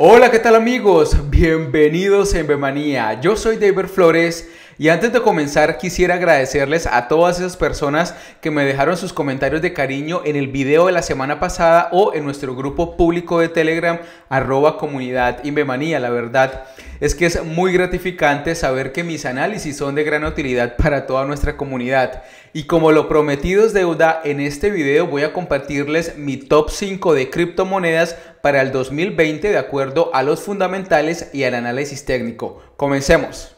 Hola, ¿qué tal amigos? Bienvenidos en Bemanía, Yo soy David Flores y antes de comenzar, quisiera agradecerles a todas esas personas que me dejaron sus comentarios de cariño en el video de la semana pasada o en nuestro grupo público de Telegram, arroba comunidad Invemanía. La verdad es que es muy gratificante saber que mis análisis son de gran utilidad para toda nuestra comunidad. Y como lo prometido es deuda, en este video voy a compartirles mi top 5 de criptomonedas para el 2020 de acuerdo a los fundamentales y al análisis técnico. Comencemos.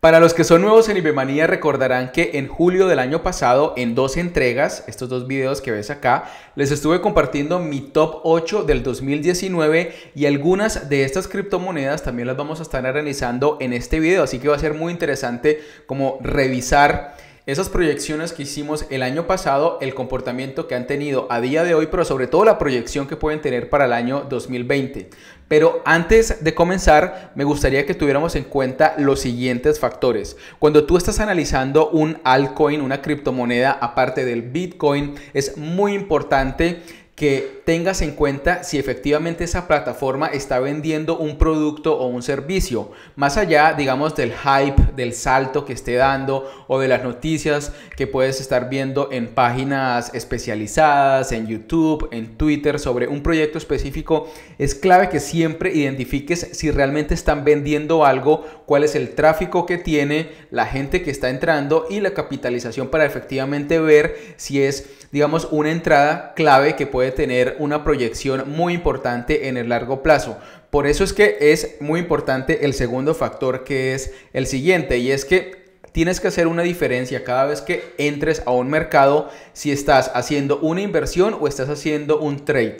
Para los que son nuevos en Ibemanía recordarán que en julio del año pasado, en dos entregas, estos dos videos que ves acá, les estuve compartiendo mi top 8 del 2019 y algunas de estas criptomonedas también las vamos a estar analizando en este video, así que va a ser muy interesante como revisar esas proyecciones que hicimos el año pasado, el comportamiento que han tenido a día de hoy, pero sobre todo la proyección que pueden tener para el año 2020. Pero antes de comenzar, me gustaría que tuviéramos en cuenta los siguientes factores. Cuando tú estás analizando un altcoin, una criptomoneda, aparte del Bitcoin, es muy importante que tengas en cuenta si efectivamente esa plataforma está vendiendo un producto o un servicio, más allá, digamos, del hype, del salto que esté dando o de las noticias que puedes estar viendo en páginas especializadas, en YouTube, en Twitter sobre un proyecto específico, es clave que siempre identifiques si realmente están vendiendo algo, cuál es el tráfico que tiene, la gente que está entrando y la capitalización para efectivamente ver si es, digamos, una entrada clave que puede tener una proyección muy importante en el largo plazo. Por eso es que es muy importante el segundo factor que es el siguiente y es que tienes que hacer una diferencia cada vez que entres a un mercado si estás haciendo una inversión o estás haciendo un trade.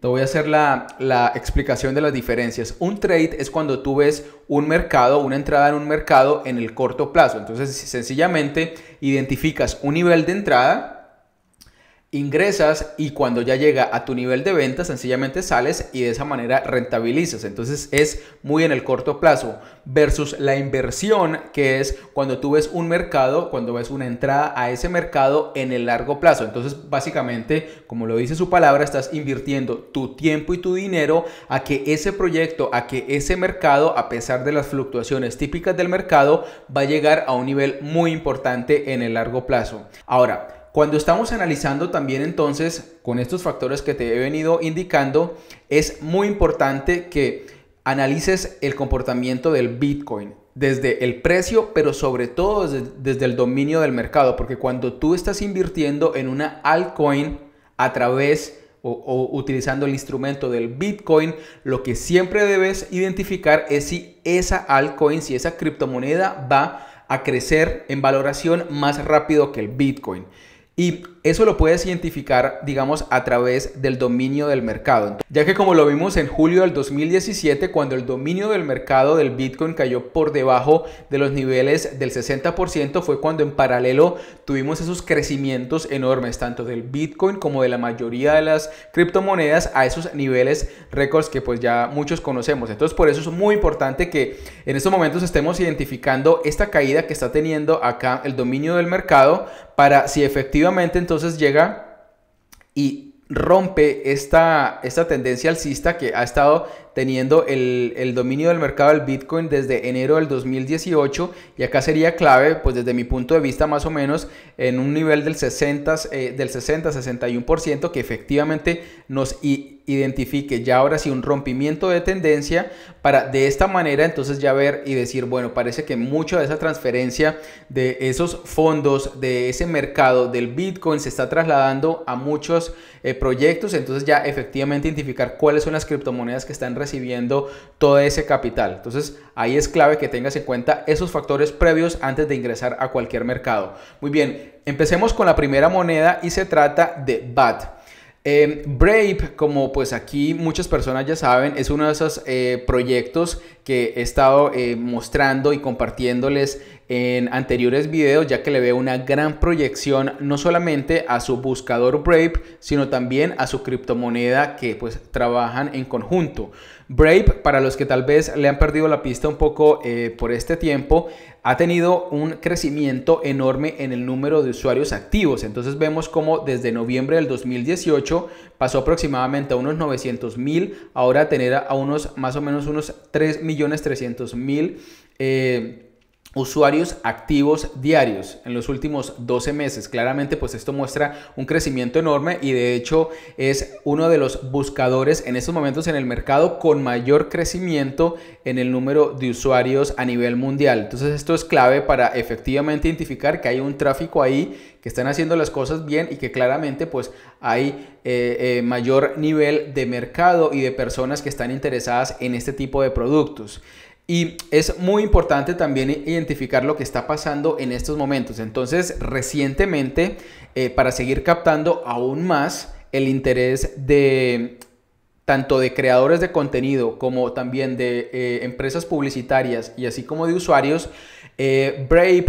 Te voy a hacer la, la, explicación de las diferencias. Un trade es cuando tú ves un mercado, una entrada en un mercado en el corto plazo. Entonces, sencillamente identificas un nivel de entrada ingresas y cuando ya llega a tu nivel de venta, sencillamente sales y de esa manera rentabilizas. Entonces es muy en el corto plazo versus la inversión que es cuando tú ves un mercado, cuando ves una entrada a ese mercado en el largo plazo. Entonces básicamente, como lo dice su palabra, estás invirtiendo tu tiempo y tu dinero a que ese proyecto, a que ese mercado, a pesar de las fluctuaciones típicas del mercado, va a llegar a un nivel muy importante en el largo plazo. Ahora, cuando estamos analizando también entonces con estos factores que te he venido indicando, es muy importante que analices el comportamiento del Bitcoin desde el precio, pero sobre todo desde, el dominio del mercado, porque cuando tú estás invirtiendo en una altcoin a través o, utilizando el instrumento del Bitcoin, lo que siempre debes identificar es si esa altcoin, si esa criptomoneda va a crecer en valoración más rápido que el Bitcoin. E Eso lo puedes identificar, digamos, a través del dominio del mercado, ya que como lo vimos en julio del 2017, cuando el dominio del mercado del Bitcoin cayó por debajo de los niveles del 60%, fue cuando en paralelo tuvimos esos crecimientos enormes, tanto del Bitcoin como de la mayoría de las criptomonedas, a esos niveles récords que pues ya muchos conocemos. Entonces, por eso es muy importante que en estos momentos estemos identificando esta caída que está teniendo acá el dominio del mercado para si efectivamente entonces llega y rompe esta, esta tendencia alcista que ha estado teniendo el, dominio del mercado del Bitcoin desde enero del 2018 y acá sería clave, pues desde mi punto de vista más o menos, en un nivel del 60, 61 eh, que efectivamente nos... Y, identifique ya ahora sí un rompimiento de tendencia para de esta manera entonces ya ver y decir, bueno, parece que mucho de esa transferencia de esos fondos, de ese mercado del Bitcoin se está trasladando a muchos eh, proyectos, entonces ya efectivamente identificar cuáles son las criptomonedas que están recibiendo todo ese capital. Entonces ahí es clave que tengas en cuenta esos factores previos antes de ingresar a cualquier mercado. Muy bien, empecemos con la primera moneda y se trata de BAT. Eh, Brave, como pues aquí muchas personas ya saben, es uno de esos eh, proyectos que he estado eh, mostrando y compartiéndoles en anteriores videos, ya que le veo una gran proyección no solamente a su buscador Brave, sino también a su criptomoneda que pues trabajan en conjunto. Brave, para los que tal vez le han perdido la pista un poco eh, por este tiempo, ha tenido un crecimiento enorme en el número de usuarios activos. Entonces vemos como desde noviembre del 2018 pasó aproximadamente a unos 900 mil, ahora tener a unos más o menos unos 3 millones mil. Eh, usuarios activos diarios en los últimos 12 meses. Claramente, pues esto muestra un crecimiento enorme y de hecho es uno de los buscadores en estos momentos en el mercado con mayor crecimiento en el número de usuarios a nivel mundial. Entonces esto es clave para efectivamente identificar que hay un tráfico ahí, que están haciendo las cosas bien y que claramente pues hay eh, eh, mayor nivel de mercado y de personas que están interesadas en este tipo de productos. Y es muy importante también identificar lo que está pasando en estos momentos. Entonces, recientemente, eh, para seguir captando aún más el interés de tanto de creadores de contenido como también de eh, empresas publicitarias y así como de usuarios, eh, Brave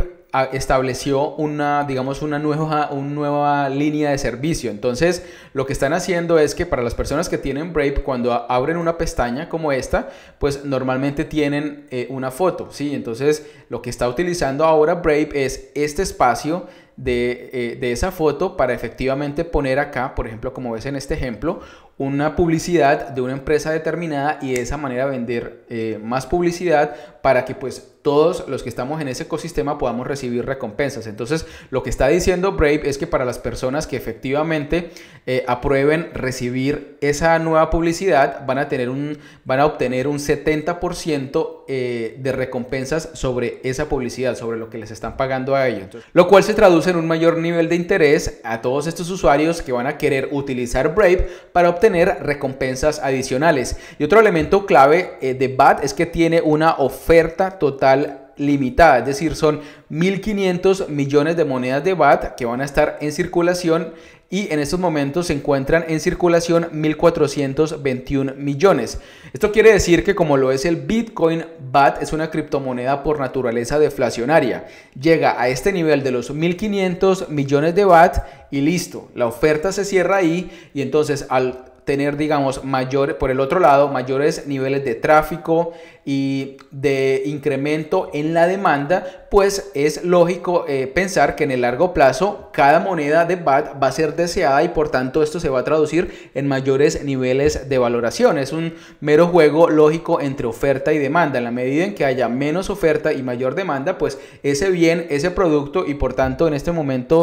estableció una, digamos, una nueva, nueva línea de servicio. Entonces, lo que están haciendo es que para las personas que tienen Brave, cuando abren una pestaña como esta, pues normalmente tienen eh, una foto, ¿sí? Entonces, lo que está utilizando ahora Brave es este espacio de, eh, de, esa foto para efectivamente poner acá, por ejemplo, como ves en este ejemplo, una publicidad de una empresa determinada y de esa manera vender eh, más publicidad para que pues todos los que estamos en ese ecosistema podamos recibir recompensas. Entonces lo que está diciendo Brave es que para las personas que efectivamente eh, aprueben recibir esa nueva publicidad van a, tener un, van a obtener un 70% eh, de recompensas sobre esa publicidad, sobre lo que les están pagando a ellos. lo cual se traduce en un mayor nivel de interés a todos estos usuarios que van a querer utilizar Brave para obtener tener recompensas adicionales. Y otro elemento clave eh, de BAT es que tiene una oferta total limitada, es decir, son 1.500 millones de monedas de BAT que van a estar en circulación y en estos momentos se encuentran en circulación 1.421 millones. Esto quiere decir que como lo es el Bitcoin, BAT es una criptomoneda por naturaleza deflacionaria. Llega a este nivel de los 1.500 millones de BAT y listo, la oferta se cierra ahí y entonces al tener, digamos, mayor, por el otro lado, mayores niveles de tráfico y de incremento en la demanda, pues es lógico eh, pensar que en el largo plazo cada moneda de BAT va a ser deseada y por tanto esto se va a traducir en mayores niveles de valoración. Es un mero juego lógico entre oferta y demanda. En la medida en que haya menos oferta y mayor demanda, pues ese bien, ese producto y por tanto en este momento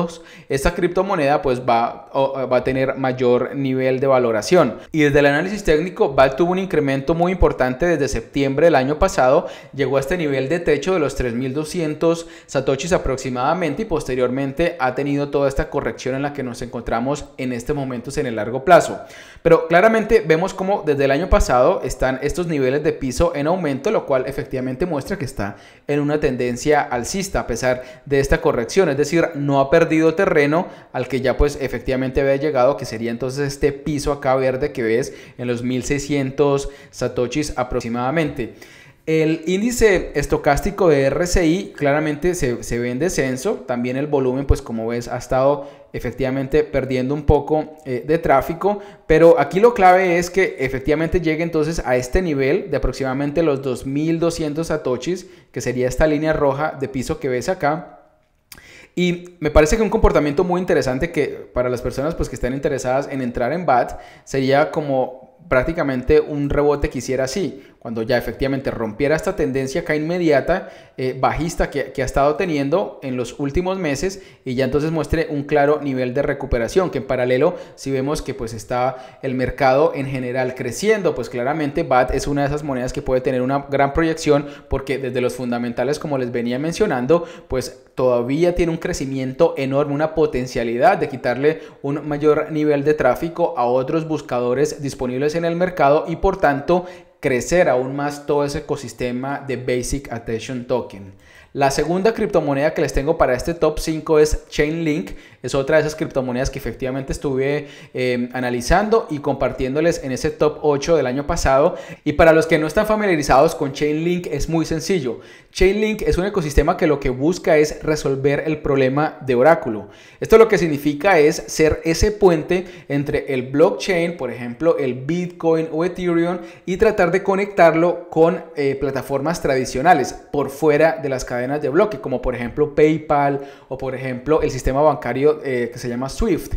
esta criptomoneda pues va, va a tener mayor nivel de valoración. Y desde el análisis técnico, BAL tuvo un incremento muy importante desde septiembre del año pasado, llegó a este nivel de techo de los 3.200 satoshis aproximadamente y posteriormente ha tenido toda esta corrección en la que nos encontramos en este momento en el largo plazo. Pero claramente vemos como desde el año pasado están estos niveles de piso en aumento, lo cual efectivamente muestra que está en una tendencia alcista a pesar de esta corrección. Es decir, no ha perdido terreno al que ya pues efectivamente había llegado, que sería entonces este piso acá verde que ves en los 1600 satoshis aproximadamente. El índice estocástico de RCI claramente se, ve en descenso, también el volumen pues como ves ha estado efectivamente perdiendo un poco eh, de tráfico, pero aquí lo clave es que efectivamente llegue entonces a este nivel de aproximadamente los 2200 atochis, que sería esta línea roja de piso que ves acá. Y me parece que un comportamiento muy interesante que para las personas pues que estén interesadas en entrar en BAT sería como prácticamente un rebote que hiciera así cuando ya efectivamente rompiera esta tendencia acá inmediata eh, bajista que, que, ha estado teniendo en los últimos meses y ya entonces muestre un claro nivel de recuperación que en paralelo si vemos que pues está el mercado en general creciendo pues claramente BAT es una de esas monedas que puede tener una gran proyección porque desde los fundamentales como les venía mencionando pues todavía tiene un crecimiento enorme una potencialidad de quitarle un mayor nivel de tráfico a otros buscadores disponibles en el mercado y por tanto crecer aún más todo ese ecosistema de Basic Attention Token. La segunda criptomoneda que les tengo para este top 5 es Chainlink. Es otra de esas criptomonedas que efectivamente estuve em, analizando y compartiéndoles en ese top 8 del año pasado. Y para los que no están familiarizados con Chainlink es muy sencillo. Chainlink es un ecosistema que lo que busca es resolver el problema de Oráculo. Esto lo que significa es ser ese puente entre el blockchain, por ejemplo, el Bitcoin o Ethereum, y tratar de conectarlo con eh, plataformas tradicionales por fuera de las cadenas de bloque, como por ejemplo PayPal o por ejemplo el sistema bancario eh, que se llama SWIFT.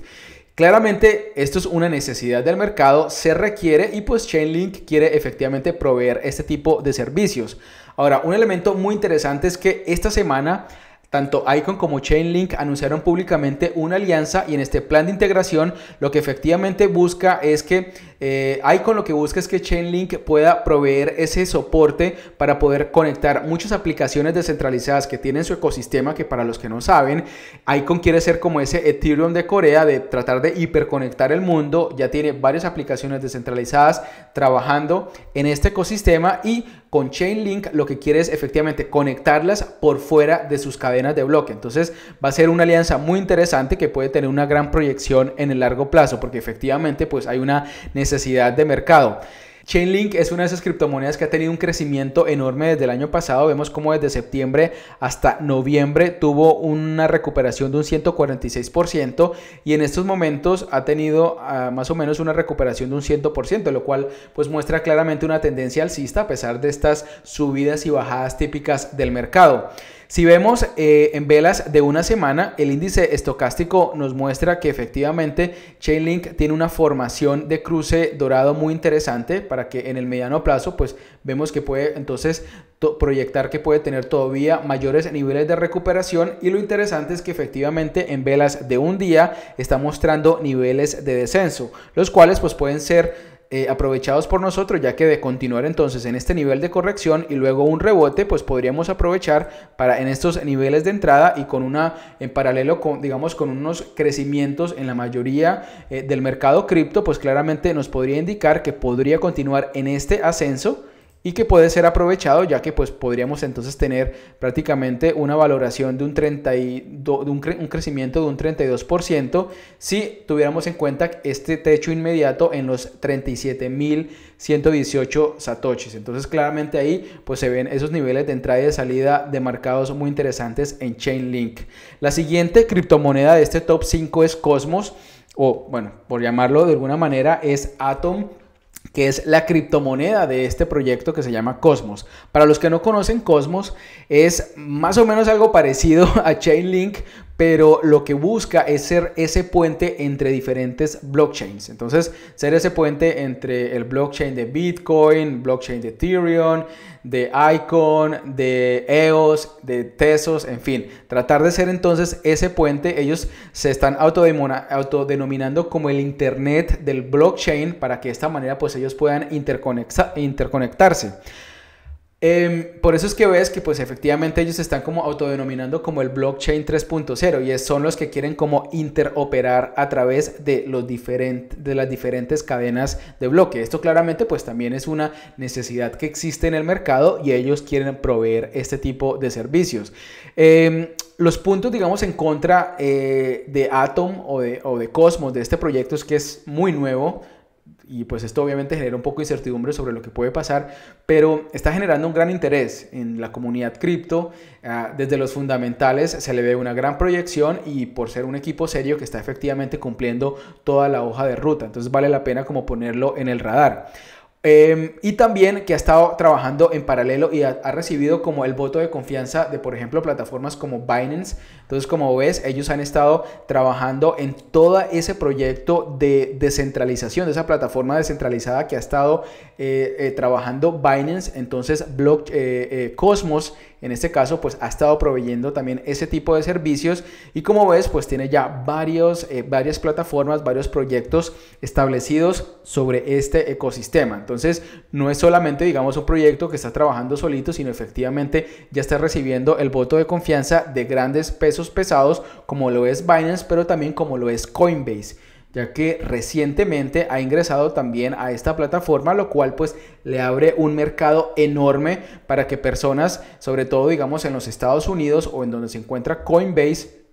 Claramente esto es una necesidad del mercado, se requiere y pues Chainlink quiere efectivamente proveer este tipo de servicios. Ahora, un elemento muy interesante es que esta semana tanto Icon como Chainlink anunciaron públicamente una alianza y en este plan de integración lo que efectivamente busca es que eh, Icon lo que busca es que Chainlink pueda proveer ese soporte para poder conectar muchas aplicaciones descentralizadas que tienen su ecosistema que para los que no saben, Icon quiere ser como ese Ethereum de Corea de tratar de hiperconectar el mundo, ya tiene varias aplicaciones descentralizadas trabajando en este ecosistema y con Chainlink lo que quiere es efectivamente conectarlas por fuera de sus cadenas de bloque. Entonces va a ser una alianza muy interesante que puede tener una gran proyección en el largo plazo porque efectivamente pues hay una necesidad de mercado. Chainlink es una de esas criptomonedas que ha tenido un crecimiento enorme desde el año pasado. Vemos cómo desde septiembre hasta noviembre tuvo una recuperación de un 146% y en estos momentos ha tenido ah, más o menos una recuperación de un 100%, lo cual pues muestra claramente una tendencia alcista a pesar de estas subidas y bajadas típicas del mercado. Si vemos eh, en velas de una semana, el índice estocástico nos muestra que efectivamente Chainlink tiene una formación de cruce dorado muy interesante para que en el mediano plazo pues vemos que puede entonces proyectar que puede tener todavía mayores niveles de recuperación y lo interesante es que efectivamente en velas de un día está mostrando niveles de descenso, los cuales pues pueden ser eh, aprovechados por nosotros, ya que de continuar entonces en este nivel de corrección y luego un rebote, pues podríamos aprovechar para en estos niveles de entrada y con una en paralelo con digamos con unos crecimientos en la mayoría eh, del mercado cripto, pues claramente nos podría indicar que podría continuar en este ascenso y que puede ser aprovechado ya que pues podríamos entonces tener prácticamente una valoración de un, 32, un, crecimiento de un 32% si tuviéramos en cuenta este techo inmediato en los 37.118 satoshis. Entonces claramente ahí pues se ven esos niveles de entrada y de salida de mercados muy interesantes en Chainlink. La siguiente criptomoneda de este top 5 es Cosmos o bueno, por llamarlo de alguna manera es Atom que es la criptomoneda de este proyecto que se llama Cosmos. Para los que no conocen Cosmos, es más o menos algo parecido a Chainlink, pero lo que busca es ser ese puente entre diferentes blockchains. Entonces, ser ese puente entre el blockchain de Bitcoin, blockchain de Ethereum, de Icon, de EOS, de Tesos, en fin. Tratar de ser entonces ese puente. Ellos se están autodenominando como el Internet del blockchain para que de esta manera pues ellos puedan interconectarse. Em, por eso es que ves que pues efectivamente ellos están como autodenominando como el blockchain 3.0 y son los que quieren como interoperar a través de, los de las diferentes cadenas de bloque. Esto claramente pues también es una necesidad que existe en el mercado y ellos quieren proveer este tipo de servicios. Em, los puntos, digamos, en contra eh, de Atom o de Cosmos, de este proyecto, es que es muy nuevo. Y pues esto obviamente genera un poco de incertidumbre sobre lo que puede pasar, pero está generando un gran interés en la comunidad cripto. Ah, desde los fundamentales se le ve una gran proyección y por ser un equipo serio que está efectivamente cumpliendo toda la hoja de ruta. Entonces vale la pena como ponerlo en el radar. Em, y también que ha estado trabajando en paralelo y ha, recibido como el voto de confianza de, por ejemplo, plataformas como Binance, entonces, como ves, ellos han estado trabajando en todo ese proyecto de descentralización, de esa plataforma descentralizada que ha estado eh, eh, trabajando Binance. Entonces, Block, eh, Cosmos, en este caso, pues ha estado proveyendo también ese tipo de servicios. Y como ves, pues tiene ya varios, varias plataformas, varios proyectos establecidos sobre este ecosistema. Entonces, no es solamente, digamos, un proyecto que está trabajando solito, sino efectivamente ya está recibiendo el voto de confianza de grandes pesos esos pesados como lo es Binance, pero también como lo es Coinbase ya que recientemente ha ingresado también a esta plataforma, lo cual pues le abre un mercado enorme para que personas, sobre todo digamos en los Estados Unidos o en donde se encuentra Coinbase,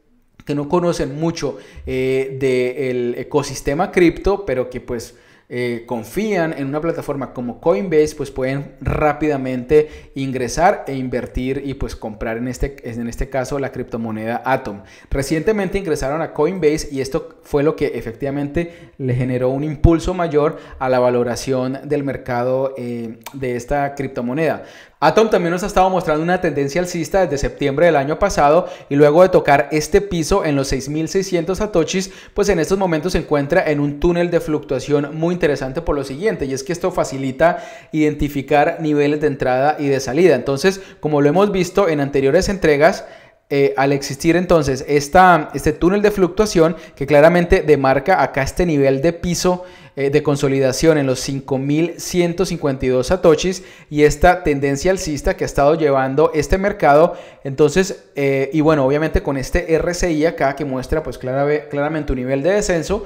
que no conocen mucho eh, del ecosistema cripto, pero que pues eh, confían en una plataforma como Coinbase, pues pueden rápidamente ingresar e invertir y pues comprar en este, en este caso la criptomoneda Atom. Recientemente ingresaron a Coinbase y esto fue lo que efectivamente le generó un impulso mayor a la valoración del mercado eh, de esta criptomoneda. Atom también nos ha estado mostrando una tendencia alcista desde septiembre del año pasado y luego de tocar este piso en los 6600 atochis, pues en estos momentos se encuentra en un túnel de fluctuación muy interesante por lo siguiente, y es que esto facilita identificar niveles de entrada y de salida. Entonces, como lo hemos visto en anteriores entregas, eh, al existir entonces este túnel de fluctuación que claramente demarca acá este nivel de piso eh, de consolidación en los 5.152 satoshis y esta tendencia alcista que ha estado llevando este mercado. Entonces, eh, y bueno, obviamente con este RSI acá que muestra pues claramente un nivel de descenso,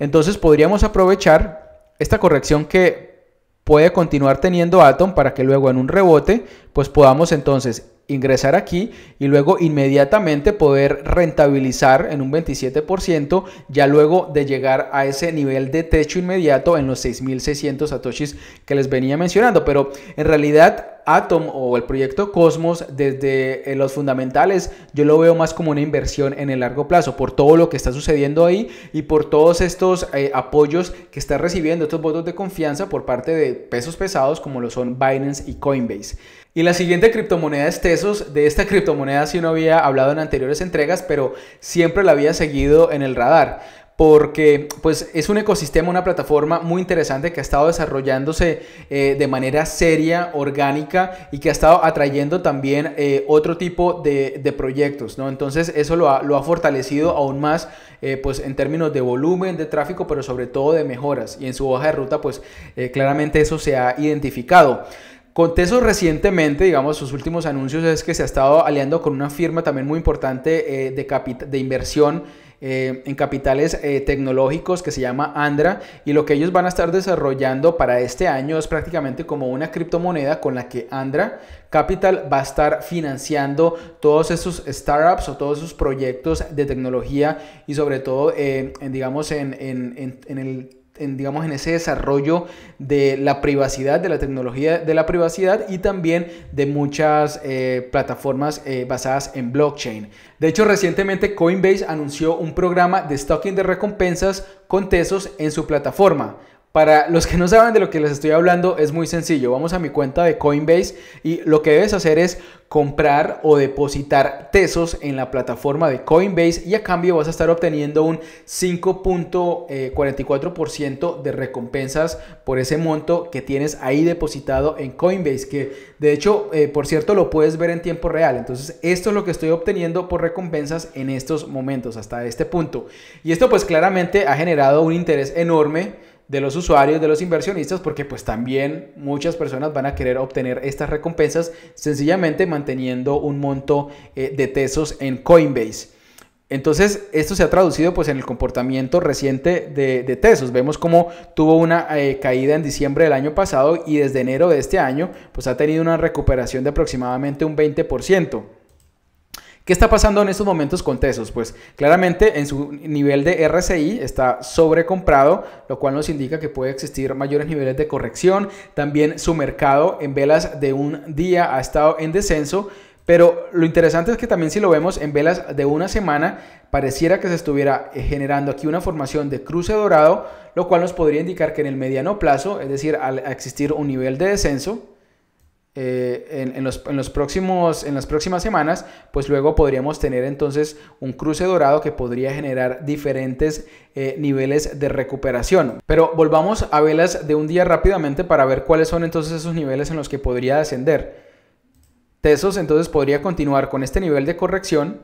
entonces podríamos aprovechar esta corrección que puede continuar teniendo Atom para que luego en un rebote pues podamos entonces ingresar aquí y luego inmediatamente poder rentabilizar en un 27% ya luego de llegar a ese nivel de techo inmediato en los 6600 satoshis que les venía mencionando pero en realidad Atom o el proyecto Cosmos desde eh, los fundamentales yo lo veo más como una inversión en el largo plazo por todo lo que está sucediendo ahí y por todos estos eh, apoyos que está recibiendo estos votos de confianza por parte de pesos pesados como lo son Binance y Coinbase. Y la siguiente criptomoneda es Tesos. De esta criptomoneda si no había hablado en anteriores entregas, pero siempre la había seguido en el radar porque pues es un ecosistema, una plataforma muy interesante que ha estado desarrollándose eh, de manera seria, orgánica y que ha estado atrayendo también eh, otro tipo de, proyectos, ¿no? Entonces eso lo ha, fortalecido aún más eh, pues en términos de volumen, de tráfico, pero sobre todo de mejoras y en su hoja de ruta pues claramente eso se ha identificado. Con recientemente, digamos, sus últimos anuncios es que se ha estado aliando con una firma también muy importante eh, de, inversión eh, en capitales eh, tecnológicos que se llama Andra y lo que ellos van a estar desarrollando para este año es prácticamente como una criptomoneda con la que Andra Capital va a estar financiando todos esos startups o todos esos proyectos de tecnología y sobre todo digamos en el en, digamos, en ese desarrollo de la privacidad, de la tecnología de la privacidad y también de muchas eh, plataformas eh, basadas en blockchain. De hecho, recientemente Coinbase anunció un programa de stocking de recompensas con Tesos en su plataforma. Para los que no saben de lo que les estoy hablando, es muy sencillo. Vamos a mi cuenta de Coinbase y lo que debes hacer es comprar o depositar tesos en la plataforma de Coinbase y a cambio vas a estar obteniendo un 5.44% eh, de recompensas por ese monto que tienes ahí depositado en Coinbase, que de hecho, eh, por cierto, lo puedes ver en tiempo real. Entonces, esto es lo que estoy obteniendo por recompensas en estos momentos, hasta este punto. Y esto pues claramente ha generado un interés enorme de los usuarios, de los inversionistas, porque pues también muchas personas van a querer obtener estas recompensas sencillamente manteniendo un monto eh, de tesos en Coinbase. Entonces, esto se ha traducido pues en el comportamiento reciente de, Tesos. Vemos cómo tuvo una eh, caída en diciembre del año pasado y desde enero de este año pues ha tenido una recuperación de aproximadamente un 20%. ¿Qué está pasando en estos momentos con Tesos? Pues claramente en su nivel de RSI está sobrecomprado, lo cual nos indica que puede existir mayores niveles de corrección. También su mercado en velas de un día ha estado en descenso. Pero lo interesante es que también si lo vemos en velas de una semana, pareciera que se estuviera eh, generando aquí una formación de cruce dorado, lo cual nos podría indicar que en el mediano plazo, es decir, al existir un nivel de descenso, eh, en, los, próximos, en las próximas semanas, pues luego podríamos tener entonces un cruce dorado que podría generar diferentes eh, niveles de recuperación. Pero volvamos a velas de un día rápidamente para ver cuáles son entonces esos niveles en los que podría descender. Tesos entonces podría continuar con este nivel de corrección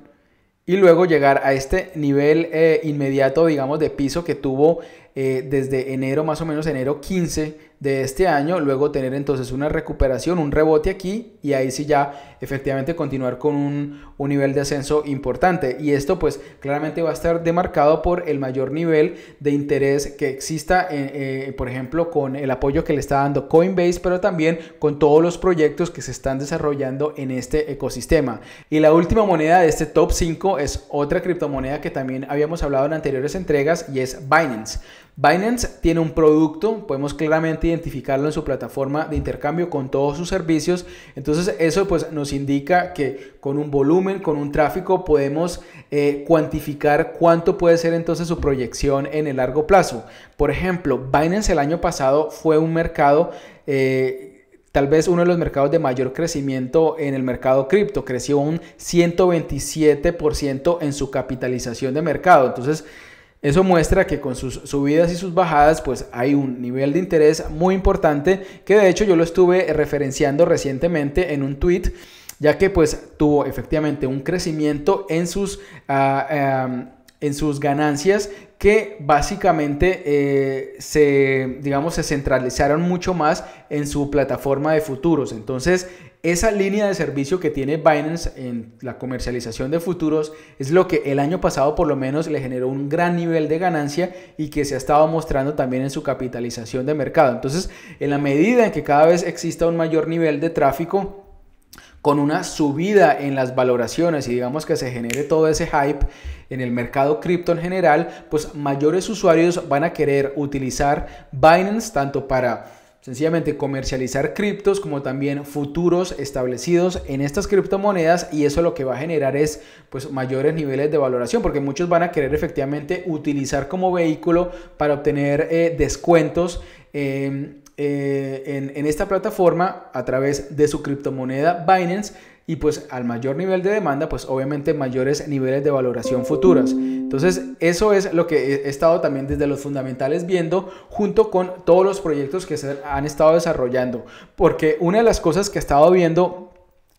y luego llegar a este nivel eh, inmediato, digamos, de piso que tuvo desde enero, más o menos enero 15 de este año, luego tener entonces una recuperación, un rebote aquí y ahí sí ya efectivamente continuar con un, nivel de ascenso importante. Y esto pues claramente va a estar demarcado por el mayor nivel de interés que exista, eh, eh, por ejemplo, con el apoyo que le está dando Coinbase, pero también con todos los proyectos que se están desarrollando en este ecosistema. Y la última moneda de este top 5 es otra criptomoneda que también habíamos hablado en anteriores entregas y es Binance. Binance tiene un producto, podemos claramente identificarlo en su plataforma de intercambio con todos sus servicios. Entonces eso pues nos indica que con un volumen, con un tráfico podemos eh, cuantificar cuánto puede ser entonces su proyección en el largo plazo. Por ejemplo, Binance el año pasado fue un mercado... Eh, tal vez uno de los mercados de mayor crecimiento en el mercado cripto. Creció un 127% en su capitalización de mercado. Entonces, eso muestra que con sus subidas y sus bajadas pues hay un nivel de interés muy importante que de hecho yo lo estuve referenciando recientemente en un tweet ya que pues tuvo efectivamente un crecimiento en sus... Ah, em, en sus ganancias que básicamente eh, se, digamos, se centralizaron mucho más en su plataforma de futuros. Entonces, esa línea de servicio que tiene Binance en la comercialización de futuros es lo que el año pasado por lo menos le generó un gran nivel de ganancia y que se ha estado mostrando también en su capitalización de mercado. Entonces, en la medida en que cada vez exista un mayor nivel de tráfico, con una subida en las valoraciones y digamos que se genere todo ese hype, en el mercado cripto en general, pues mayores usuarios van a querer utilizar Binance tanto para sencillamente comercializar criptos como también futuros establecidos en estas criptomonedas y eso lo que va a generar es pues mayores niveles de valoración porque muchos van a querer efectivamente utilizar como vehículo para obtener eh, descuentos em, eh, en, en, esta plataforma a través de su criptomoneda Binance y pues al mayor nivel de demanda, pues obviamente mayores niveles de valoración futuras. Entonces, eso es lo que he estado también desde los fundamentales viendo junto con todos los proyectos que se han estado desarrollando, porque una de las cosas que he estado viendo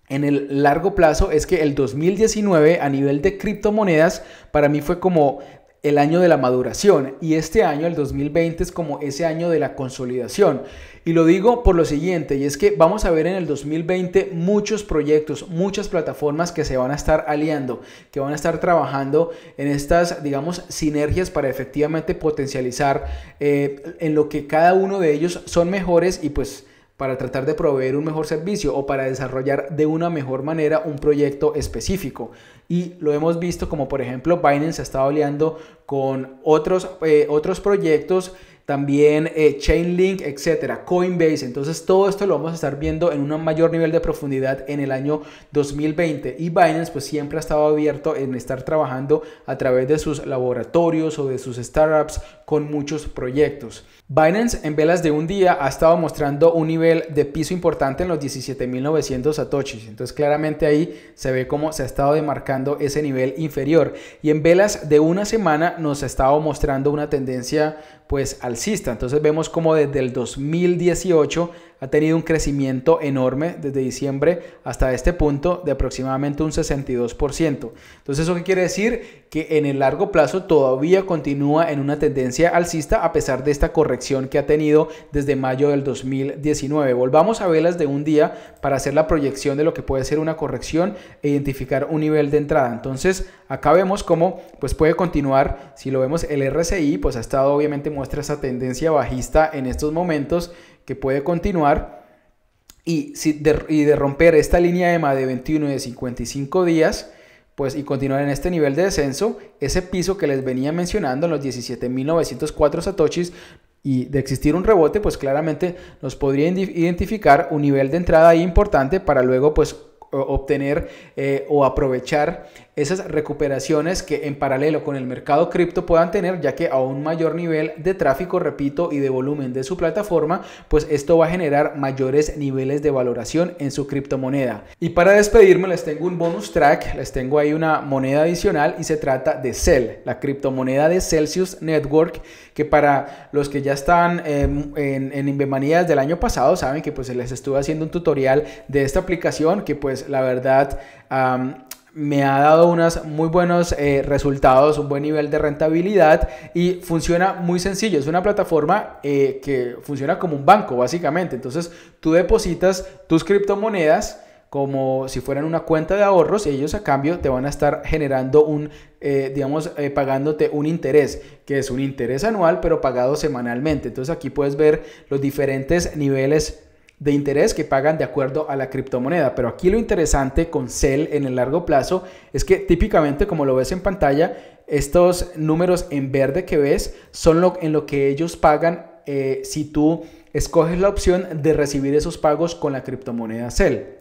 en el largo plazo es que el 2019 a nivel de criptomonedas para mí fue como el año de la maduración y este año, el 2020, es como ese año de la consolidación. Y lo digo por lo siguiente, y es que vamos a ver en el 2020 muchos proyectos, muchas plataformas que se van a estar aliando, que van a estar trabajando en estas, digamos, sinergias para efectivamente potencializar eh, en lo que cada uno de ellos son mejores y pues para tratar de proveer un mejor servicio o para desarrollar de una mejor manera un proyecto específico. Y lo hemos visto como por ejemplo Binance ha estado aliando con otros, eh, otros proyectos también eh, Chainlink, etcétera, Coinbase. Entonces, todo esto lo vamos a estar viendo en un mayor nivel de profundidad en el año 2020. Y Binance, pues siempre ha estado abierto en estar trabajando a través de sus laboratorios o de sus startups con muchos proyectos. Binance en velas de un día ha estado mostrando un nivel de piso importante en los 17.900 satoshis. Entonces claramente ahí se ve cómo se ha estado demarcando ese nivel inferior. Y en velas de una semana nos ha estado mostrando una tendencia pues alcista. Entonces vemos como desde el 2018 ha tenido un crecimiento enorme desde diciembre hasta este punto de aproximadamente un 62%. Entonces, ¿eso qué quiere decir? que en el largo plazo todavía continúa en una tendencia alcista a pesar de esta corrección que ha tenido desde mayo del 2019. Volvamos a velas de un día para hacer la proyección de lo que puede ser una corrección e identificar un nivel de entrada. Entonces, acá vemos cómo pues puede continuar, si lo vemos el RSI, pues ha estado obviamente muestra esa tendencia bajista en estos momentos que puede continuar y, si y de romper esta línea EMA de 21 y de 55 días, pues y continuar en este nivel de descenso, ese piso que les venía mencionando en los 17.904 satoshis y de existir un rebote, pues claramente nos podría identificar un nivel de entrada importante para luego pues obtener eh, o aprovechar esas recuperaciones que en paralelo con el mercado cripto puedan tener, ya que a un mayor nivel de tráfico, repito, y de volumen de su plataforma, pues esto va a generar mayores niveles de valoración en su criptomoneda. Y para despedirme les tengo un bonus track, les tengo ahí una moneda adicional y se trata de Cel, la criptomoneda de Celsius Network, que para los que ya están em, en, en del año pasado, saben que pues les estuve haciendo un tutorial de esta aplicación que pues la verdad me ha dado unos muy buenos eh, resultados, un buen nivel de rentabilidad y funciona muy sencillo. Es una plataforma eh, que funciona como un banco, básicamente. Entonces, tú depositas tus criptomonedas como si fueran una cuenta de ahorros y ellos a cambio te van a estar generando un, eh, digamos, pagándote un interés, que es un interés anual pero pagado semanalmente. Entonces aquí puedes ver los diferentes niveles de interés que pagan de acuerdo a la criptomoneda. Pero aquí lo interesante con CEL en el largo plazo es que típicamente, como lo ves en pantalla, estos números en verde que ves son lo, en lo que ellos pagan eh, si tú escoges la opción de recibir esos pagos con la criptomoneda CEL.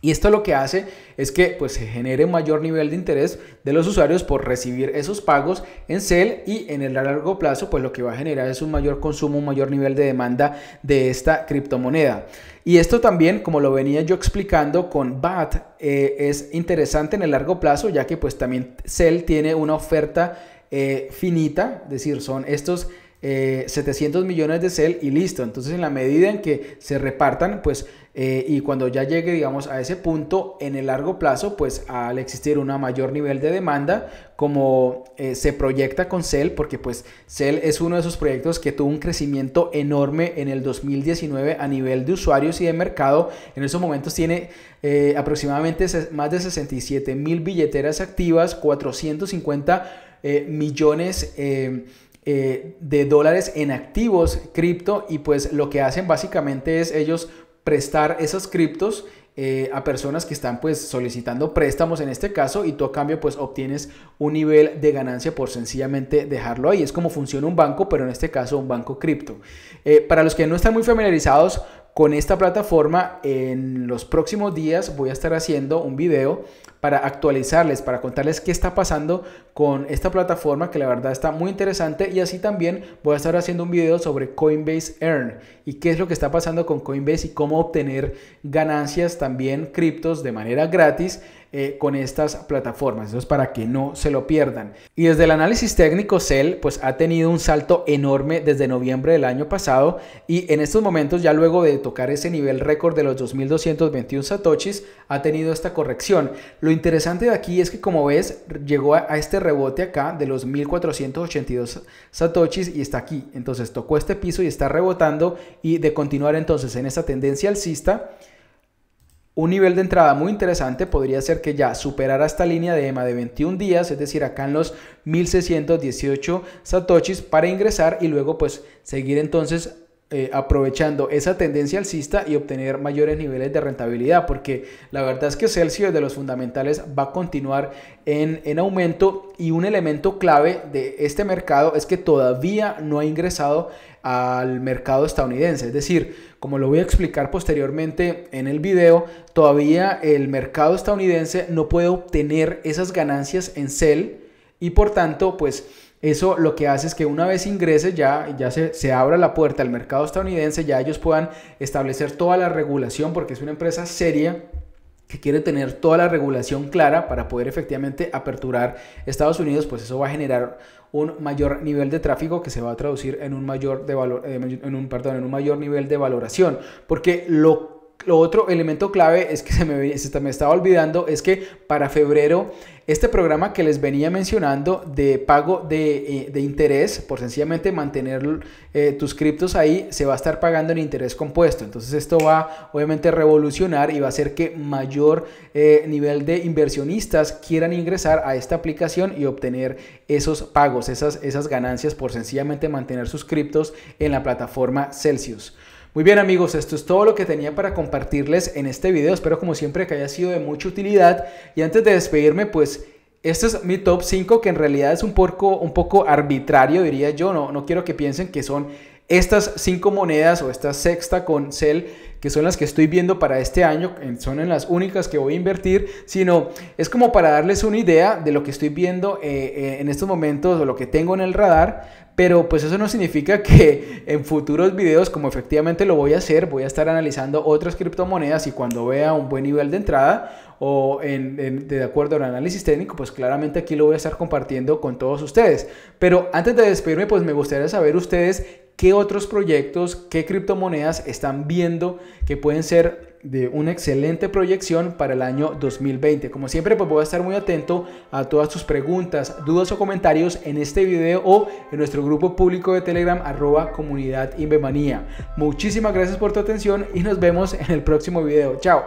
Y esto lo que hace es que pues, se genere mayor nivel de interés de los usuarios por recibir esos pagos en CEL y en el largo plazo pues lo que va a generar es un mayor consumo, un mayor nivel de demanda de esta criptomoneda. Y esto también, como lo venía yo explicando con BAT, eh, es interesante en el largo plazo ya que pues también CEL tiene una oferta eh, finita, es decir, son estos 700 eh, millones de CEL y listo. Entonces, en la medida en que se repartan, pues, eh, y cuando ya llegue, digamos, a ese punto en el largo plazo, pues, al existir un mayor nivel de demanda, como eh, se proyecta con CEL, porque pues CEL es uno de esos proyectos que tuvo un crecimiento enorme en el 2019 a nivel de usuarios y de mercado. En esos momentos tiene aproximadamente más de 67 mil billeteras activas, 450 millones de eh, de dólares en activos cripto y pues lo que hacen básicamente es ellos prestar esos criptos eh, a personas que están pues solicitando préstamos en este caso y tú a cambio pues obtienes un nivel de ganancia por sencillamente dejarlo ahí. Es como funciona un banco, pero en este caso un banco cripto. Eh, para los que no están muy familiarizados con esta plataforma, en los próximos días voy a estar haciendo un video para actualizarles, para contarles qué está pasando con esta plataforma que la verdad está muy interesante y así también voy a estar haciendo un video sobre Coinbase Earn y qué es lo que está pasando con Coinbase y cómo obtener ganancias también criptos de manera gratis eh, con estas plataformas. Eso es para que no se lo pierdan. Y desde el análisis técnico, Cell pues ha tenido un salto enorme desde noviembre del año pasado y en estos momentos ya luego de tocar ese nivel récord de los 2.221 satoshis ha tenido esta corrección. Lo interesante de aquí es que como ves llegó a, este rebote acá de los 1482 satoshis y está aquí. Entonces tocó este piso y está rebotando y de continuar entonces en esta tendencia alcista. Un nivel de entrada muy interesante podría ser que ya superara esta línea de EMA de 21 días, es decir, acá en los 1618 satoshis para ingresar y luego pues seguir entonces eh, aprovechando esa tendencia alcista y obtener mayores niveles de rentabilidad, porque la verdad es que Celsius de los fundamentales va a continuar en, aumento y un elemento clave de este mercado es que todavía no ha ingresado al mercado estadounidense, es decir, como lo voy a explicar posteriormente en el video, todavía el mercado estadounidense no puede obtener esas ganancias en CEL y por tanto, pues eso lo que hace es que una vez ingrese ya, ya se, abra la puerta al mercado estadounidense, ya ellos puedan establecer toda la regulación porque es una empresa seria que quiere tener toda la regulación clara para poder efectivamente aperturar Estados Unidos, pues eso va a generar un mayor nivel de tráfico que se va a traducir en un mayor, de valor, eh, en un, en un mayor nivel de valoración, porque lo lo otro elemento clave es que se me, estaba olvidando, es que para febrero este programa que les venía mencionando de pago de, eh, interés, por sencillamente mantener eh, tus criptos ahí, se va a estar pagando en interés compuesto. Entonces esto va obviamente revolucionar y va a hacer que mayor eh, nivel de inversionistas quieran ingresar a esta aplicación y obtener esos pagos, esas, esas ganancias por sencillamente mantener sus criptos en la plataforma Celsius. Muy bien amigos, esto es todo lo que tenía para compartirles en este video. Espero como siempre que haya sido de mucha utilidad. Y antes de despedirme, pues este es mi top 5 que en realidad es un poco, un poco arbitrario, diría yo. No, no quiero que piensen que son estas 5 monedas o esta sexta con CEL que son las que estoy viendo para este año, son en las únicas que voy a invertir, sino es como para darles una idea de lo que estoy viendo eh, eh, en estos momentos o lo que tengo en el radar, pero pues eso no significa que en futuros videos, como efectivamente lo voy a hacer, voy a estar analizando otras criptomonedas y cuando vea un buen nivel de entrada o de acuerdo al análisis técnico, pues claramente aquí lo voy a estar compartiendo con todos ustedes. Pero antes de despedirme, pues me gustaría saber ustedes qué otros proyectos, qué criptomonedas están viendo que pueden ser de una excelente proyección para el año 2020. Como siempre, pues voy a estar muy atento a todas tus preguntas, dudas o comentarios en este video o en nuestro grupo público de Telegram arroba comunidad Invemanía. Muchísimas gracias por tu atención y nos vemos en el próximo video. Chao.